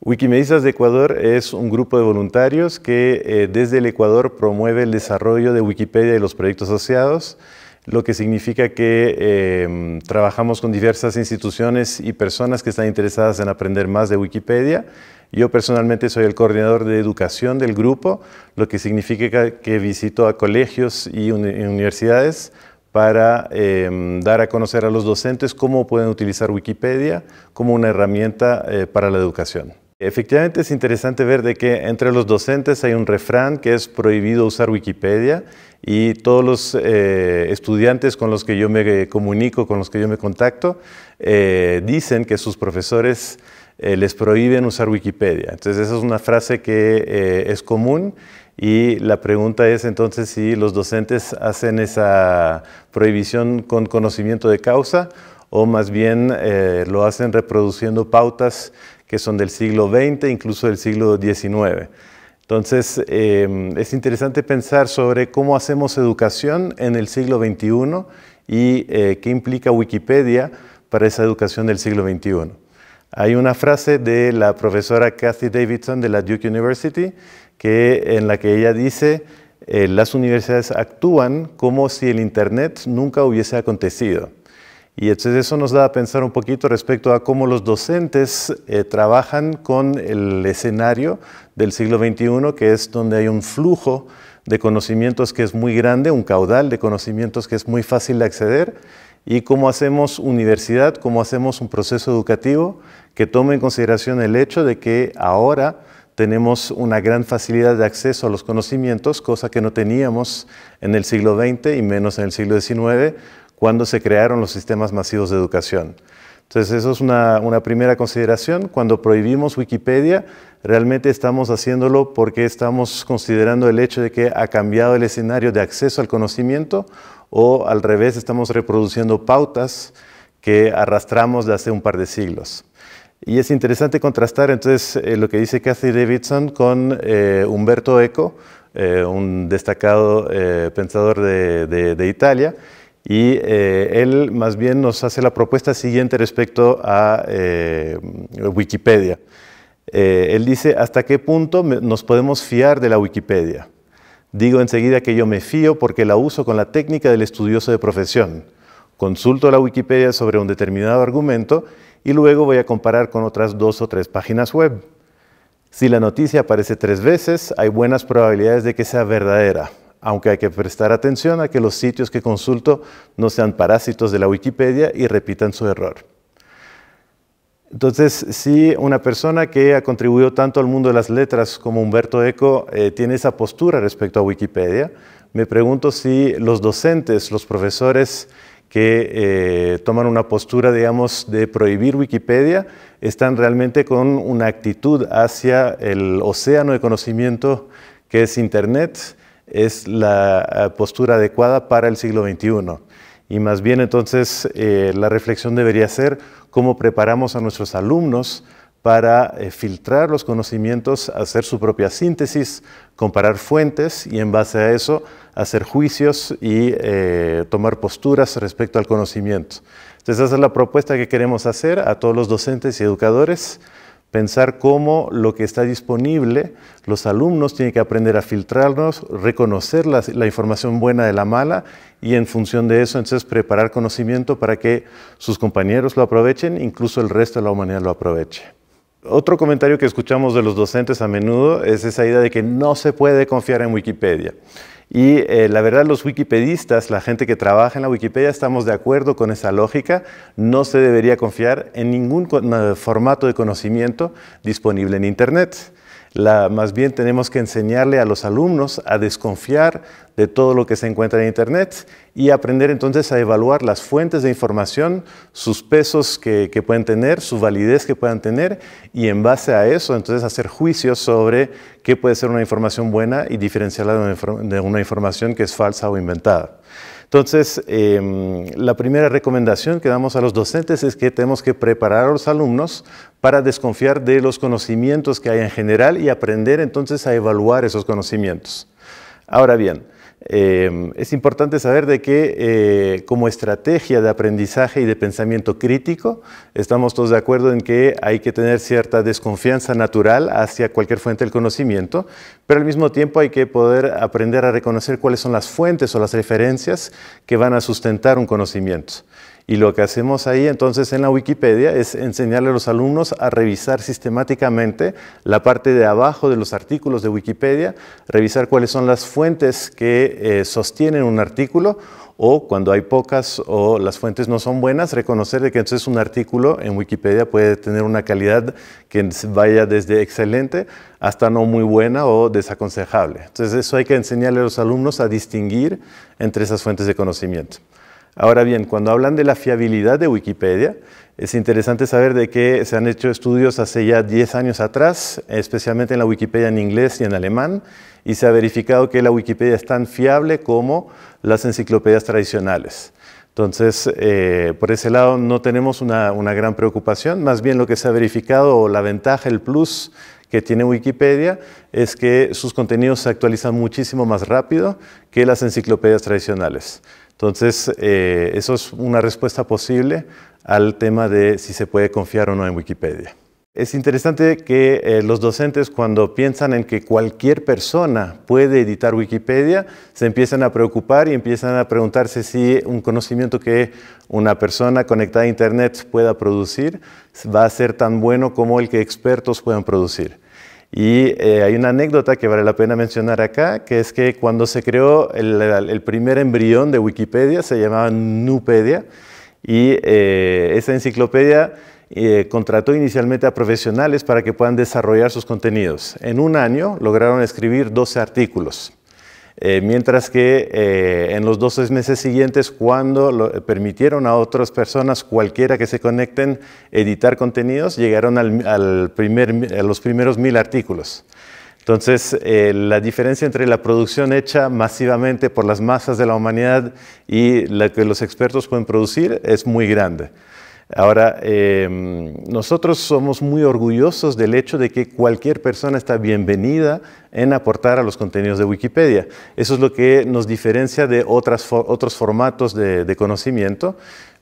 Wikimedistas de Ecuador es un grupo de voluntarios que eh, desde el Ecuador promueve el desarrollo de Wikipedia y los proyectos asociados, lo que significa que em, trabajamos con diversas instituciones y personas que están interesadas en aprender más de Wikipedia. Yo personalmente soy el coordinador de educación del grupo, lo que significa que visito a colegios y universidades para em, dar a conocer a los docentes cómo pueden utilizar Wikipedia como una herramienta eh, para la educación. Efectivamente es interesante ver de que entre los docentes hay un refrán que es prohibido usar Wikipedia y todos los eh, estudiantes con los que yo me comunico, con los que yo me contacto, eh, dicen que sus profesores eh, les prohíben usar Wikipedia. Entonces esa es una frase que es común y la pregunta es entonces si los docentes hacen esa prohibición con conocimiento de causa o más bien lo hacen reproduciendo pautas que son del siglo XX, incluso del siglo XIX. Entonces, em, es interesante pensar sobre cómo hacemos educación en el siglo XXI y eh, qué implica Wikipedia para esa educación del siglo XXI. Hay una frase de la profesora Kathy Davidson de la Duke University que, en la que ella dice, eh, las universidades actúan como si el Internet nunca hubiese acontecido. Y entonces eso nos da a pensar un poquito respecto a cómo los docentes eh, trabajan con el escenario del siglo XXI, que es donde hay un flujo de conocimientos que es muy grande, un caudal de conocimientos que es muy fácil de acceder, y cómo hacemos universidad, cómo hacemos un proceso educativo que tome en consideración el hecho de que ahora tenemos una gran facilidad de acceso a los conocimientos, cosa que no teníamos en el siglo XX y menos en el siglo XIX cuando se crearon los sistemas masivos de educación. Entonces, eso es una, primera consideración. Cuando prohibimos Wikipedia, realmente estamos haciéndolo porque estamos considerando el hecho de que ha cambiado el escenario de acceso al conocimiento o al revés, estamos reproduciendo pautas que arrastramos de hace un par de siglos. Y es interesante contrastar entonces eh, lo que dice Cathy Davidson con eh, Humberto Eco, eh, un destacado pensador de Italia, y eh, él más bien nos hace la propuesta siguiente respecto a eh, Wikipedia. Eh, él dice, ¿hasta qué punto nos podemos fiar de la Wikipedia? Digo enseguida que yo me fío porque la uso con la técnica del estudioso de profesión. Consulto la Wikipedia sobre un determinado argumento y luego voy a comparar con otras dos o tres páginas web. Si la noticia aparece tres veces, hay buenas probabilidades de que sea verdadera aunque hay que prestar atención a que los sitios que consulto no sean parásitos de la Wikipedia y repitan su error. Entonces, si una persona que ha contribuido tanto al mundo de las letras como Humberto Eco eh, tiene esa postura respecto a Wikipedia, me pregunto si los docentes, los profesores que eh, toman una postura, digamos, de prohibir Wikipedia, están realmente con una actitud hacia el océano de conocimiento que es Internet es la eh, postura adecuada para el siglo XXI. Y más bien entonces eh, la reflexión debería ser cómo preparamos a nuestros alumnos para eh, filtrar los conocimientos, hacer su propia síntesis, comparar fuentes y en base a eso hacer juicios y tomar posturas respecto al conocimiento. Entonces esa es la propuesta que queremos hacer a todos los docentes y educadores. Pensar cómo lo que está disponible, los alumnos tienen que aprender a filtrarnos, reconocer la, información buena de la mala y en función de eso entonces preparar conocimiento para que sus compañeros lo aprovechen, incluso el resto de la humanidad lo aproveche. Otro comentario que escuchamos de los docentes a menudo es esa idea de que no se puede confiar en Wikipedia. Y eh, la verdad los wikipedistas, la gente que trabaja en la Wikipedia, estamos de acuerdo con esa lógica. No se debería confiar en ningún formato de conocimiento disponible en Internet más bien tenemos que enseñarle a los alumnos a desconfiar de todo lo que se encuentra en Internet y aprender entonces a evaluar las fuentes de información, sus pesos que, pueden tener, su validez que puedan tener y en base a eso entonces hacer juicios sobre qué puede ser una información buena y diferenciarla de una información que es falsa o inventada. Entonces, em, la primera recomendación que damos a los docentes es que tenemos que preparar a los alumnos para desconfiar de los conocimientos que hay en general y aprender entonces a evaluar esos conocimientos. Ahora bien, Em, es importante saber de que eh, como estrategia de aprendizaje y de pensamiento crítico, estamos todos de acuerdo en que hay que tener cierta desconfianza natural hacia cualquier fuente del conocimiento, pero al mismo tiempo hay que poder aprender a reconocer cuáles son las fuentes o las referencias que van a sustentar un conocimiento. Y lo que hacemos ahí entonces en la Wikipedia es enseñarle a los alumnos a revisar sistemáticamente la parte de abajo de los artículos de Wikipedia, revisar cuáles son las fuentes que eh, sostienen un artículo o cuando hay pocas o las fuentes no son buenas, reconocer que entonces un artículo en Wikipedia puede tener una calidad que vaya desde excelente hasta no muy buena o desaconsejable. Entonces eso hay que enseñarle a los alumnos a distinguir entre esas fuentes de conocimiento. Ahora bien, cuando hablan de la fiabilidad de Wikipedia, es interesante saber de que se han hecho estudios hace ya 10 años atrás, especialmente en la Wikipedia en inglés y en alemán, y se ha verificado que la Wikipedia es tan fiable como las enciclopedias tradicionales. Entonces, eh, por ese lado no tenemos una, una, gran preocupación, más bien lo que se ha verificado, la ventaja, el plus que tiene Wikipedia, es que sus contenidos se actualizan muchísimo más rápido que las enciclopedias tradicionales. Entonces, eh, eso es una respuesta posible al tema de si se puede confiar o no en Wikipedia. Es interesante que eh, los docentes cuando piensan en que cualquier persona puede editar Wikipedia, se empiezan a preocupar y empiezan a preguntarse si un conocimiento que una persona conectada a Internet pueda producir va a ser tan bueno como el que expertos puedan producir. Y eh, hay una anécdota que vale la pena mencionar acá, que es que cuando se creó el, primer embrión de Wikipedia, se llamaba Nupedia, y eh, esa enciclopedia eh, contrató inicialmente a profesionales para que puedan desarrollar sus contenidos. En un año lograron escribir 12 artículos. Eh, mientras que eh, en los 12 meses siguientes, cuando eh, permitieron a otras personas, cualquiera que se conecten, editar contenidos, llegaron a los primeros mil artículos. Entonces, la diferencia entre la producción hecha masivamente por las masas de la humanidad y la que los expertos pueden producir es muy grande. Ahora, em, nosotros somos muy orgullosos del hecho de que cualquier persona está bienvenida en aportar a los contenidos de Wikipedia. Eso es lo que nos diferencia de otros formatos de, conocimiento,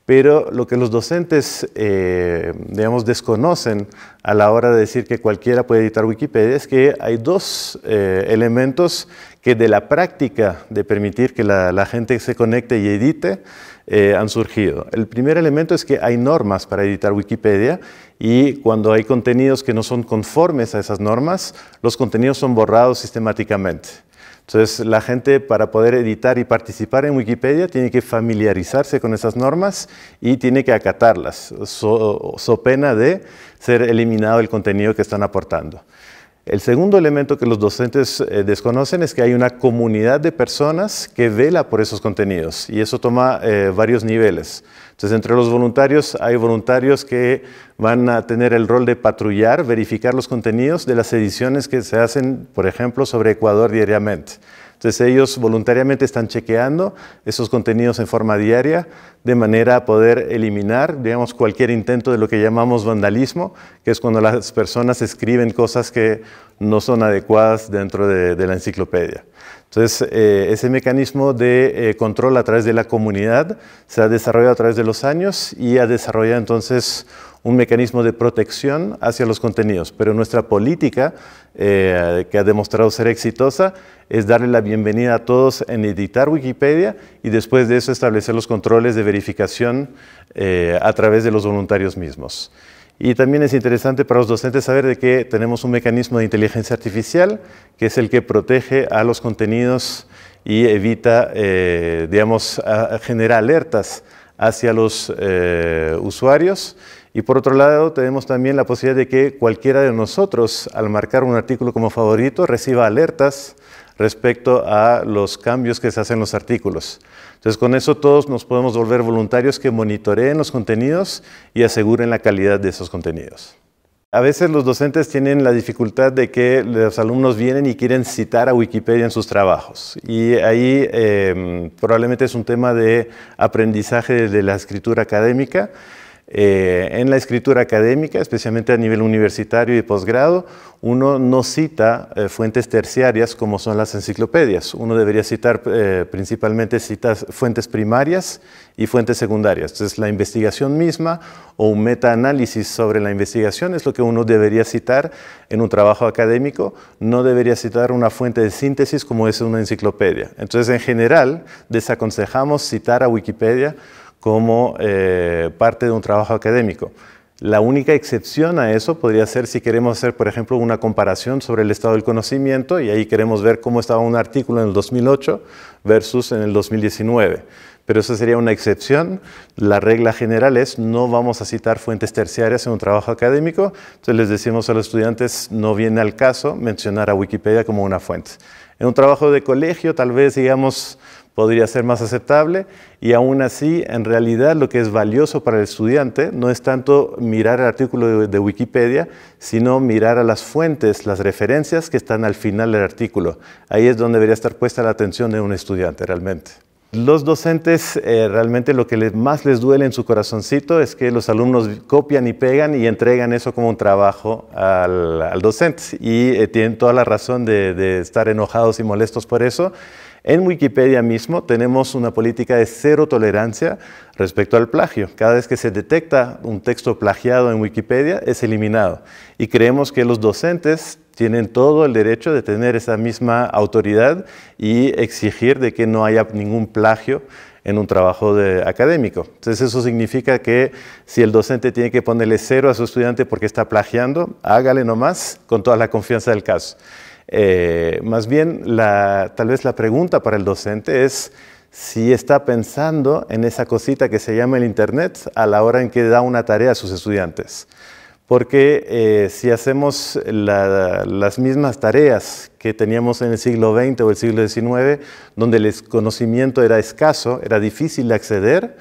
pero lo que los docentes, eh, digamos, desconocen a la hora de decir que cualquiera puede editar Wikipedia es que hay dos eh, elementos que de la práctica de permitir que la gente se conecte y edite, eh, han surgido. El primer elemento es que hay normas para editar Wikipedia y cuando hay contenidos que no son conformes a esas normas, los contenidos son borrados sistemáticamente. Entonces, la gente para poder editar y participar en Wikipedia tiene que familiarizarse con esas normas y tiene que acatarlas, so pena de ser eliminado el contenido que están aportando. El segundo elemento que los docentes eh, desconocen es que hay una comunidad de personas que vela por esos contenidos y eso toma eh, varios niveles. Entonces, entre los voluntarios hay voluntarios que van a tener el rol de patrullar, verificar los contenidos de las ediciones que se hacen, por ejemplo, sobre Ecuador diariamente. Entonces ellos voluntariamente están chequeando esos contenidos en forma diaria de manera a poder eliminar, digamos, cualquier intento de lo que llamamos vandalismo, que es cuando las personas escriben cosas que no son adecuadas dentro de, de la enciclopedia. Entonces, eh, ese mecanismo de eh, control a través de la comunidad se ha desarrollado a través de los años y ha desarrollado entonces un mecanismo de protección hacia los contenidos. Pero nuestra política, eh, que ha demostrado ser exitosa, es darle la bienvenida a todos en editar Wikipedia y después de eso establecer los controles de verificación a través de los voluntarios mismos. Y también es interesante para los docentes saber de que tenemos un mecanismo de inteligencia artificial que es el que protege a los contenidos y evita, eh, digamos, generar alertas hacia los eh, usuarios. Y por otro lado, tenemos también la posibilidad de que cualquiera de nosotros, al marcar un artículo como favorito, reciba alertas respecto a los cambios que se hacen en los artículos. Entonces, con eso todos nos podemos volver voluntarios que monitoreen los contenidos y aseguren la calidad de esos contenidos. A veces los docentes tienen la dificultad de que los alumnos vienen y quieren citar a Wikipedia en sus trabajos. Y ahí em, probablemente es un tema de aprendizaje de la escritura académica. Eh, en la escritura académica, especialmente a nivel universitario y posgrado, uno no cita eh, fuentes terciarias como son las enciclopedias. Uno debería citar eh, principalmente fuentes primarias y fuentes secundarias. Entonces, la investigación misma o un metaanálisis sobre la investigación es lo que uno debería citar en un trabajo académico. No debería citar una fuente de síntesis como es una enciclopedia. Entonces, en general, desaconsejamos citar a Wikipedia como eh, parte de un trabajo académico. La única excepción a eso podría ser si queremos hacer, por ejemplo, una comparación sobre el estado del conocimiento y ahí queremos ver cómo estaba un artículo en el 2008 versus en el 2019. Pero eso sería una excepción. La regla general es no vamos a citar fuentes terciarias en un trabajo académico. Entonces les decimos a los estudiantes, no viene al caso mencionar a Wikipedia como una fuente. En un trabajo de colegio, tal vez digamos podría ser más aceptable y aún así, en realidad, lo que es valioso para el estudiante no es tanto mirar el artículo de, Wikipedia, sino mirar a las fuentes, las referencias que están al final del artículo. Ahí es donde debería estar puesta la atención de un estudiante realmente. Los docentes eh, realmente lo que más les duele en su corazoncito es que los alumnos copian y pegan y entregan eso como un trabajo al, docente y eh, tienen toda la razón de, de estar enojados y molestos por eso. En Wikipedia mismo tenemos una política de cero tolerancia respecto al plagio. Cada vez que se detecta un texto plagiado en Wikipedia es eliminado y creemos que los docentes tienen todo el derecho de tener esa misma autoridad y exigir de que no haya ningún plagio en un trabajo académico. Entonces eso significa que si el docente tiene que ponerle cero a su estudiante porque está plagiando, hágale nomás con toda la confianza del caso. Eh, más bien, tal vez la pregunta para el docente es si está pensando en esa cosita que se llama el Internet a la hora en que da una tarea a sus estudiantes. Porque eh, si hacemos las mismas tareas que teníamos en el siglo XX o el siglo XIX, donde el conocimiento era escaso, era difícil de acceder,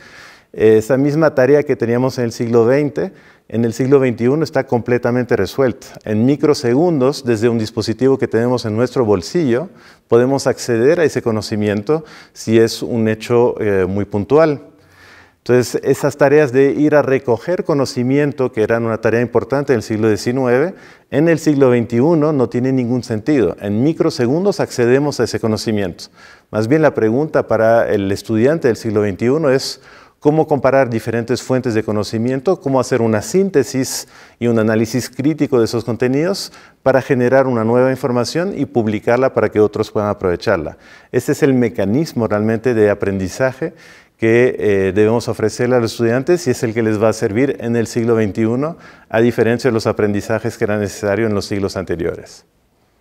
eh, esa misma tarea que teníamos en el siglo XX en el siglo XXI está completamente resuelta. En microsegundos, desde un dispositivo que tenemos en nuestro bolsillo, podemos acceder a ese conocimiento si es un hecho eh, muy puntual. Entonces, esas tareas de ir a recoger conocimiento, que eran una tarea importante en el siglo XIX, en el siglo XXI no tiene ningún sentido. En microsegundos accedemos a ese conocimiento. Más bien la pregunta para el estudiante del siglo XXI es, cómo comparar diferentes fuentes de conocimiento, cómo hacer una síntesis y un análisis crítico de esos contenidos para generar una nueva información y publicarla para que otros puedan aprovecharla. Este es el mecanismo realmente de aprendizaje que eh, debemos ofrecerle a los estudiantes y es el que les va a servir en el siglo XXI, a diferencia de los aprendizajes que eran necesarios en los siglos anteriores.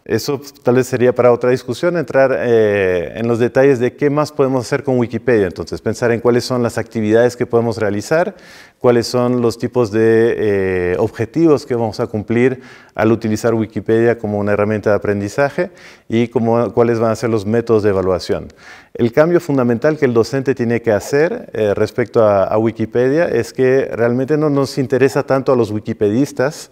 Eso tal vez sería para otra discusión, entrar eh, en los detalles de qué más podemos hacer con Wikipedia. Entonces, pensar en cuáles son las actividades que podemos realizar, cuáles son los tipos de eh, objetivos que vamos a cumplir al utilizar Wikipedia como una herramienta de aprendizaje y cuáles van a ser los métodos de evaluación. El cambio fundamental que el docente tiene que hacer eh, respecto a Wikipedia es que realmente no nos interesa tanto a los wikipedistas,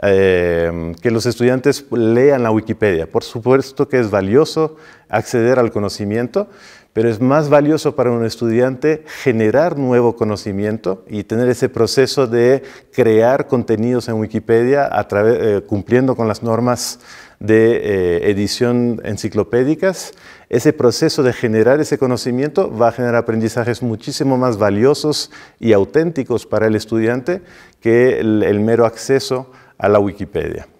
eh, que los estudiantes lean la Wikipedia. Por supuesto que es valioso acceder al conocimiento, pero es más valioso para un estudiante generar nuevo conocimiento y tener ese proceso de crear contenidos en Wikipedia a eh, cumpliendo con las normas de eh, edición enciclopédicas. Ese proceso de generar ese conocimiento va a generar aprendizajes muchísimo más valiosos y auténticos para el estudiante que el mero acceso a la Wikipedia.